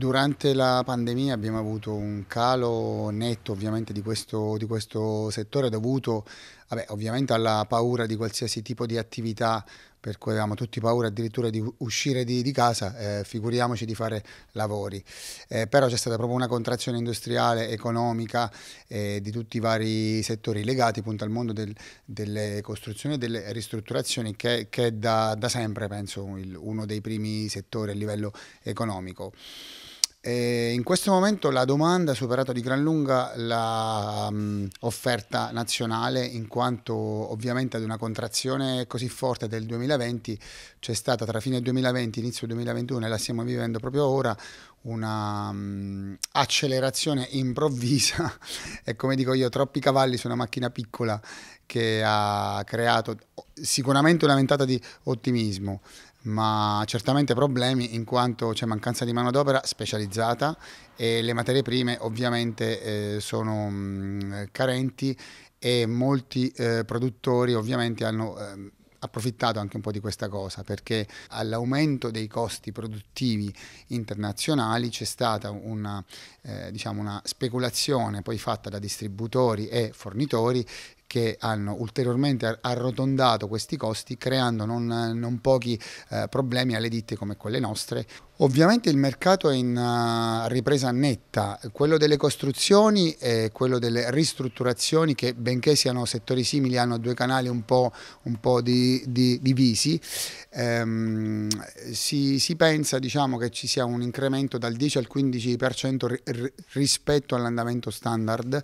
Durante la pandemia abbiamo avuto un calo netto ovviamente di questo, di questo settore dovuto vabbè, ovviamente alla paura di qualsiasi tipo di attività per cui avevamo tutti paura addirittura di uscire di, di casa, eh, figuriamoci di fare lavori. Eh, però c'è stata proprio una contrazione industriale, economica, eh, di tutti i vari settori legati appunto al mondo del, delle costruzioni e delle ristrutturazioni, che, è da, da sempre penso il, uno dei primi settori a livello economico. E in questo momento la domanda ha superato di gran lunga l'offerta mm, nazionale in quanto ovviamente ad una contrazione così forte del 2020 c'è stata tra fine 2020 e inizio 2021 e la stiamo vivendo proprio ora una um, accelerazione improvvisa e come dico io troppi cavalli su una macchina piccola che ha creato sicuramente una ventata di ottimismo ma certamente problemi in quanto c'è mancanza di manodopera specializzata e le materie prime ovviamente eh, sono mh, mm, carenti e molti eh, produttori ovviamente hanno eh, approfittato anche un po' di questa cosa perché all'aumento dei costi produttivi internazionali c'è stata una, eh, diciamo una speculazione poi fatta da distributori e fornitori che hanno ulteriormente arrotondato questi costi creando non, non pochi eh, problemi alle ditte come quelle nostre. Ovviamente il mercato è in uh, ripresa netta, quello delle costruzioni e quello delle ristrutturazioni che benché siano settori simili hanno due canali un po', un po di, di, divisi, ehm, si, si, pensa diciamo, che ci sia un incremento dal 10 al 15% rispetto all'andamento standard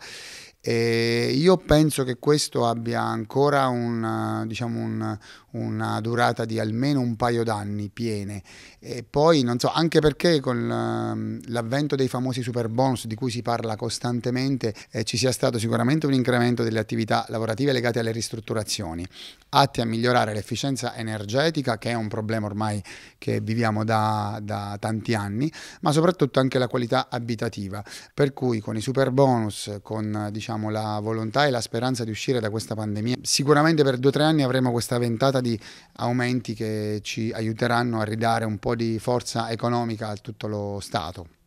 e io penso che questo abbia ancora una, diciamo un, una durata di almeno un paio d'anni piene. E poi, non so, anche perché con ehm, l'avvento dei famosi super bonus di cui si parla costantemente, eh, ci sia stato sicuramente un incremento delle attività lavorative legate alle ristrutturazioni, atte a migliorare l'efficienza energetica, che è un problema ormai che viviamo da, da tanti anni, ma soprattutto anche la qualità abitativa. Per cui con i super bonus, con diciamo, diciamo, la volontà e la speranza di uscire da questa pandemia. Sicuramente per due o tre anni avremo questa ventata di aumenti che ci aiuteranno a ridare un po' di forza economica a tutto lo Stato.